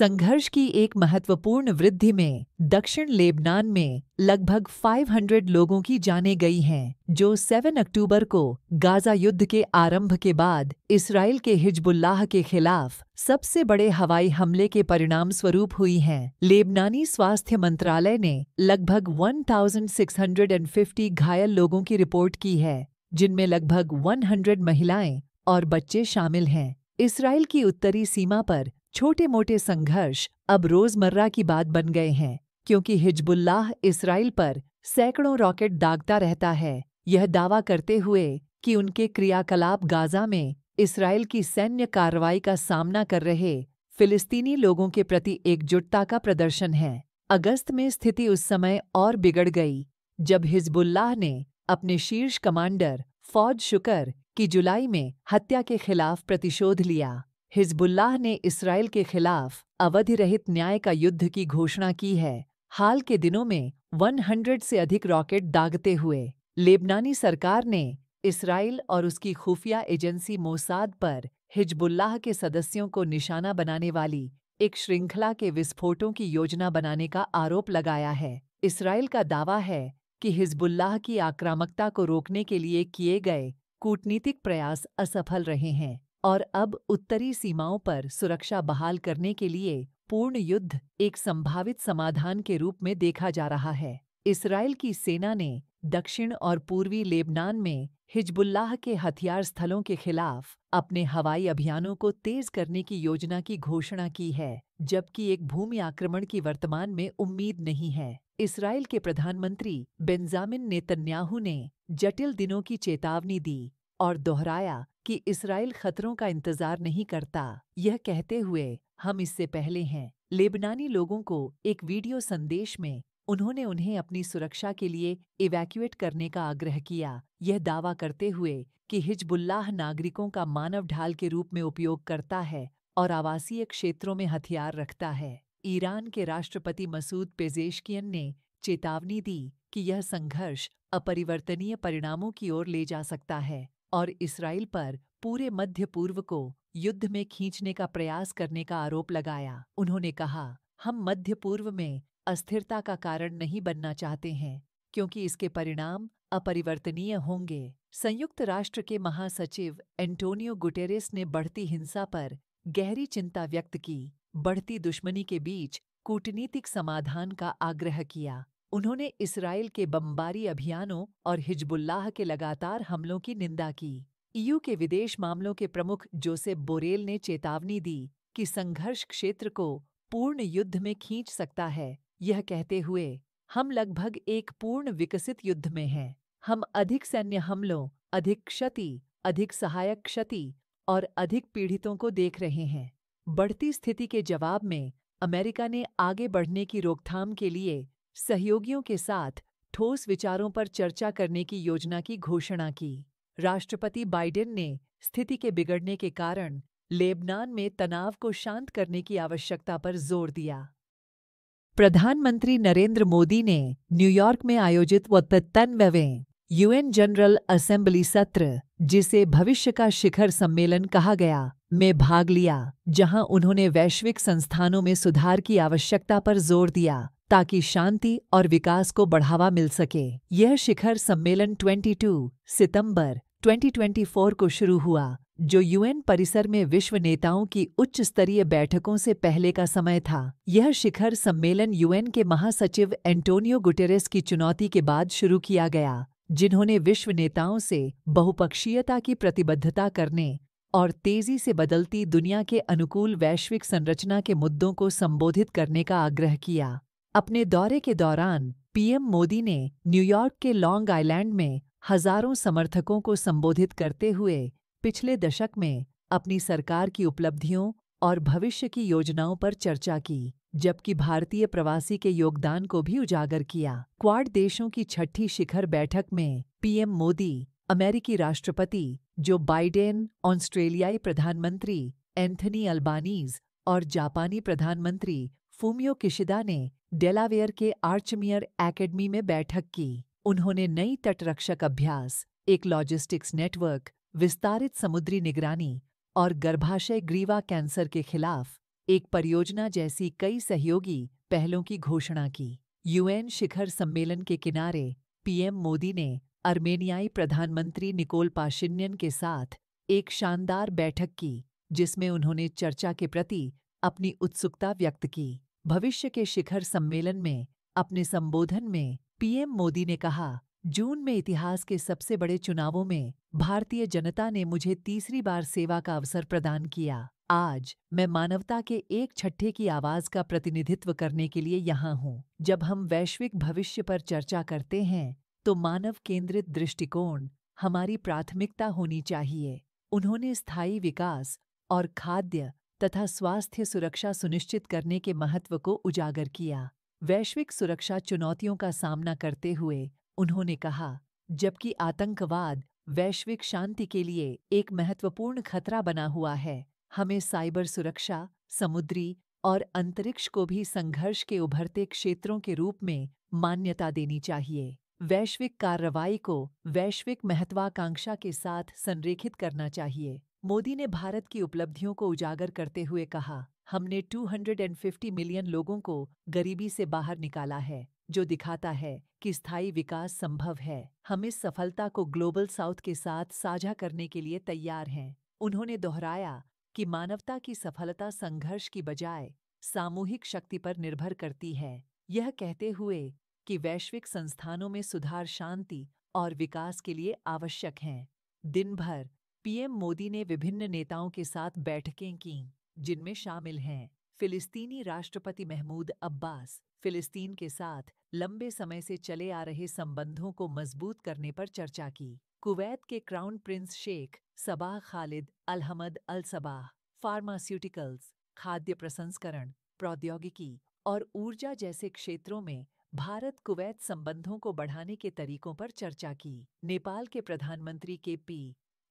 संघर्ष की एक महत्वपूर्ण वृद्धि में दक्षिण लेबनान में लगभग 500 लोगों की जाने गई हैं जो 7 अक्टूबर को गाजा युद्ध के आरंभ के बाद इसराइल के हिजबुल्लाह के खिलाफ सबसे बड़े हवाई हमले के परिणाम स्वरूप हुई हैं लेबनानी स्वास्थ्य मंत्रालय ने लगभग 1650 घायल लोगों की रिपोर्ट की है जिनमें लगभग 100 महिलाएं और बच्चे शामिल हैं इसराइल की उत्तरी सीमा पर छोटे मोटे संघर्ष अब रोजमर्रा की बात बन गए हैं क्योंकि हिजबुल्लाह इसराइल पर सैकड़ों रॉकेट दागता रहता है यह दावा करते हुए कि उनके क्रियाकलाप गाजा में इसराइल की सैन्य कार्रवाई का सामना कर रहे फिलिस्तीनी लोगों के प्रति एकजुटता का प्रदर्शन है अगस्त में स्थिति उस समय और बिगड़ गई जब हिजबुल्लाह ने अपने शीर्ष कमांडर फौज शुकर की जुलाई में हत्या के खिलाफ प्रतिशोध लिया हिजबुल्लाह ने इसराइल के खिलाफ अवधि रहित न्याय का युद्ध की घोषणा की है हाल के दिनों में 100 से अधिक रॉकेट दागते हुए लेबनानी सरकार ने इसराइल और उसकी खुफिया एजेंसी मोसाद पर हिजबुल्लाह के सदस्यों को निशाना बनाने वाली एक श्रृंखला के विस्फोटों की योजना बनाने का आरोप लगाया है इसराइल का दावा है कि हिजबुल्लाह की आक्रामकता को रोकने के लिए किए गए कूटनीतिक प्रयास असफल रहे हैं और अब उत्तरी सीमाओं पर सुरक्षा बहाल करने के लिए पूर्ण युद्ध एक संभावित समाधान के रूप में देखा जा रहा है इसराइल की सेना ने दक्षिण और पूर्वी लेबनान में हिजबुल्लाह के हथियार स्थलों के खिलाफ अपने हवाई अभियानों को तेज करने की योजना की घोषणा की है जबकि एक भूमि आक्रमण की वर्तमान में उम्मीद नहीं है इसराइल के प्रधानमंत्री बेंजामिन नेतन्याहू ने जटिल दिनों की चेतावनी दी और दोहराया कि इसराइल खतरों का इंतजार नहीं करता यह कहते हुए हम इससे पहले हैं लेबनानी लोगों को एक वीडियो संदेश में उन्होंने उन्हें अपनी सुरक्षा के लिए इवैक्यूएट करने का आग्रह किया यह दावा करते हुए कि हिजबुल्लाह नागरिकों का मानव ढाल के रूप में उपयोग करता है और आवासीय क्षेत्रों में हथियार रखता है ईरान के राष्ट्रपति मसूद पेजेशकियन ने चेतावनी दी कि यह संघर्ष अपरिवर्तनीय परिणामों की ओर ले जा सकता है और इसराइल पर पूरे मध्य पूर्व को युद्ध में खींचने का प्रयास करने का आरोप लगाया उन्होंने कहा हम मध्य पूर्व में अस्थिरता का कारण नहीं बनना चाहते हैं क्योंकि इसके परिणाम अपरिवर्तनीय होंगे संयुक्त राष्ट्र के महासचिव एंटोनियो गुटेरेस ने बढ़ती हिंसा पर गहरी चिंता व्यक्त की बढ़ती दुश्मनी के बीच कूटनीतिक समाधान का आग्रह किया उन्होंने इसराइल के बमबारी अभियानों और हिजबुल्लाह के लगातार हमलों की निंदा की ईयू के विदेश मामलों के प्रमुख जोसेफ बोरेल ने चेतावनी दी कि संघर्ष क्षेत्र को पूर्ण युद्ध में खींच सकता है यह कहते हुए हम लगभग एक पूर्ण विकसित युद्ध में हैं हम अधिक सैन्य हमलों अधिक क्षति अधिक सहायक क्षति और अधिक पीड़ितों को देख रहे हैं बढ़ती स्थिति के जवाब में अमेरिका ने आगे बढ़ने की रोकथाम के लिए सहयोगियों के साथ ठोस विचारों पर चर्चा करने की योजना की घोषणा की राष्ट्रपति बाइडेन ने स्थिति के बिगड़ने के कारण लेबनान में तनाव को शांत करने की आवश्यकता पर जोर दिया प्रधानमंत्री नरेंद्र मोदी ने न्यूयॉर्क में आयोजित व वतन्नवें यूएन जनरल असेंबली सत्र जिसे भविष्य का शिखर सम्मेलन कहा गया में भाग लिया जहां उन्होंने वैश्विक संस्थानों में सुधार की आवश्यकता पर जोर दिया ताकि शांति और विकास को बढ़ावा मिल सके यह शिखर सम्मेलन 22 सितंबर 2024 को शुरू हुआ जो यूएन परिसर में विश्व नेताओं की उच्च स्तरीय बैठकों से पहले का समय था यह शिखर सम्मेलन यूएन के महासचिव एंटोनियो गुटेरेस की चुनौती के बाद शुरू किया गया जिन्होंने विश्व नेताओं से बहुपक्षीयता की प्रतिबद्धता करने और तेजी से बदलती दुनिया के अनुकूल वैश्विक संरचना के मुद्दों को संबोधित करने का आग्रह किया अपने दौरे के दौरान पीएम मोदी ने न्यूयॉर्क के लॉन्ग आइलैंड में हजारों समर्थकों को संबोधित करते हुए पिछले दशक में अपनी सरकार की उपलब्धियों और भविष्य की योजनाओं पर चर्चा की जबकि भारतीय प्रवासी के योगदान को भी उजागर किया क्वाड देशों की छठी शिखर बैठक में पीएम मोदी अमेरिकी राष्ट्रपति जो बाइडेन ऑस्ट्रेलियाई प्रधानमंत्री एंथनी अल्बानीज और जापानी प्रधानमंत्री फूमियो किशिदा ने डेलावेयर के आर्चमियर एकेडमी में बैठक की उन्होंने नई तटरक्षक अभ्यास एक लॉजिस्टिक्स नेटवर्क विस्तारित समुद्री निगरानी और गर्भाशय ग्रीवा कैंसर के खिलाफ एक परियोजना जैसी कई सहयोगी पहलों की घोषणा की यूएन शिखर सम्मेलन के किनारे पीएम मोदी ने अर्मेनियाई प्रधानमंत्री निकोल पाशिन्यन के साथ एक शानदार बैठक की जिसमें उन्होंने चर्चा के प्रति अपनी उत्सुकता व्यक्त की भविष्य के शिखर सम्मेलन में अपने संबोधन में पीएम मोदी ने कहा जून में इतिहास के सबसे बड़े चुनावों में भारतीय जनता ने मुझे तीसरी बार सेवा का अवसर प्रदान किया आज मैं मानवता के एक छठे की आवाज का प्रतिनिधित्व करने के लिए यहाँ हूँ जब हम वैश्विक भविष्य पर चर्चा करते हैं तो मानव केंद्रित दृष्टिकोण हमारी प्राथमिकता होनी चाहिए उन्होंने स्थायी विकास और खाद्य तथा स्वास्थ्य सुरक्षा सुनिश्चित करने के महत्व को उजागर किया वैश्विक सुरक्षा चुनौतियों का सामना करते हुए उन्होंने कहा जबकि आतंकवाद वैश्विक शांति के लिए एक महत्वपूर्ण खतरा बना हुआ है हमें साइबर सुरक्षा समुद्री और अंतरिक्ष को भी संघर्ष के उभरते क्षेत्रों के रूप में मान्यता देनी चाहिए वैश्विक कार्रवाई को वैश्विक महत्वाकांक्षा के साथ संरेखित करना चाहिए मोदी ने भारत की उपलब्धियों को उजागर करते हुए कहा हमने 250 मिलियन लोगों को गरीबी से बाहर निकाला है जो दिखाता है कि स्थायी विकास संभव है हम इस सफलता को ग्लोबल साउथ के साथ साझा करने के लिए तैयार हैं उन्होंने दोहराया कि मानवता की सफलता संघर्ष की बजाय सामूहिक शक्ति पर निर्भर करती है यह कहते हुए कि वैश्विक संस्थानों में सुधार शांति और विकास के लिए आवश्यक हैं दिन भर पीएम मोदी ने विभिन्न नेताओं के साथ बैठकें कीं जिनमें शामिल हैं फिलिस्तीनी राष्ट्रपति महमूद अब्बास फिलिस्तीन के साथ लंबे समय से चले आ रहे संबंधों को मजबूत करने पर चर्चा की कुवैत के crown prince Sheikh Sabah Khalid Alhamad Al Sabah pharmaceuticals खाद्य प्रसंस्करण प्रौद्योगिकी और ऊर्जा जैसे क्षेत्रों में भारत कुवैत संबंधों को बढ़ाने के तरीकों पर चर्चा की नेपाल के प्रधानमंत्री के पी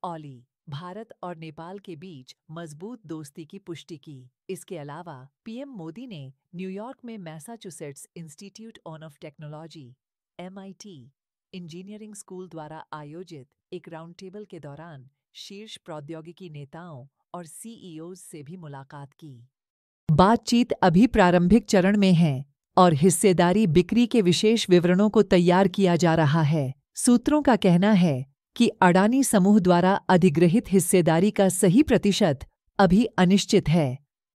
ऑली भारत और नेपाल के बीच मजबूत दोस्ती की पुष्टि की इसके अलावा पीएम मोदी ने न्यूयॉर्क में Massachusetts institute on of technology MIT engineering school द्वारा आयोजित एक राउंड टेबल के दौरान शीर्ष प्रौद्योगिकी नेताओं और सीईओ e से भी मुलाकात की बातचीत अभी प्रारंभिक चरण में है और हिस्सेदारी बिक्री के विशेष विवरणों को तैयार किया जा रहा है सूत्रों का कहना है कि अडानी समूह द्वारा अधिग्रहित हिस्सेदारी का सही प्रतिशत अभी अनिश्चित है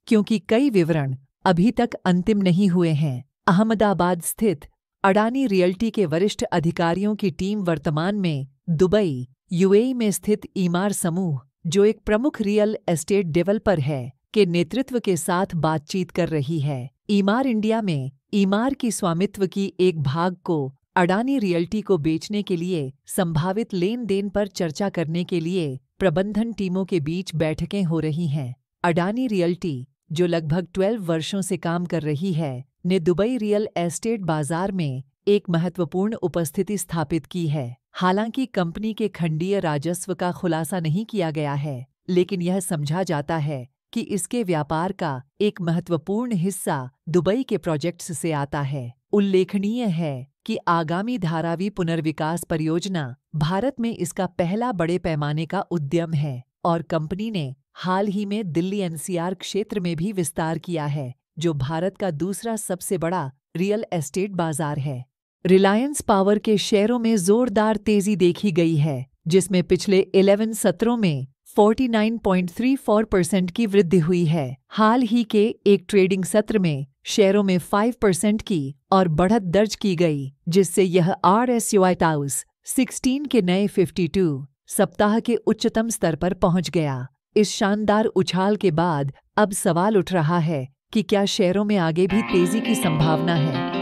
क्योंकि कई विवरण अभी तक अंतिम नहीं हुए हैं अहमदाबाद स्थित अडानी रियल्टी के वरिष्ठ अधिकारियों की टीम वर्तमान में दुबई यूएई में स्थित ईमार समूह जो एक प्रमुख रियल एस्टेट डेवलपर है के नेतृत्व के साथ बातचीत कर रही है ईमार इंडिया में ईमार की स्वामित्व की एक भाग को अडानी रियल्टी को बेचने के लिए संभावित लेन देन पर चर्चा करने के लिए प्रबंधन टीमों के बीच बैठकें हो रही हैं अडानी रियल्टी जो लगभग 12 वर्षों से काम कर रही है ने दुबई रियल एस्टेट बाजार में एक महत्वपूर्ण उपस्थिति स्थापित की है हालांकि कंपनी के खंडीय राजस्व का खुलासा नहीं किया गया है लेकिन यह समझा जाता है कि इसके व्यापार का एक महत्वपूर्ण हिस्सा दुबई के प्रोजेक्ट्स से आता है उल्लेखनीय है कि आगामी धारावी पुनर्विकास परियोजना भारत में इसका पहला बड़े पैमाने का उद्यम है और कंपनी ने हाल ही में दिल्ली एनसीआर क्षेत्र में भी विस्तार किया है जो भारत का दूसरा सबसे बड़ा रियल एस्टेट बाजार है रिलायंस पावर के शेयरों में जोरदार तेजी देखी गई है जिसमें पिछले 11 सत्रों में 49.34 परसेंट की वृद्धि हुई है हाल ही के एक ट्रेडिंग सत्र में शेयरों में 5 परसेंट की और बढ़त दर्ज की गई जिससे यह आर एस टाउस सिक्सटीन के नए 52 सप्ताह के उच्चतम स्तर पर पहुंच गया इस शानदार उछाल के बाद अब सवाल उठ रहा है कि क्या शेयरों में आगे भी तेजी की संभावना है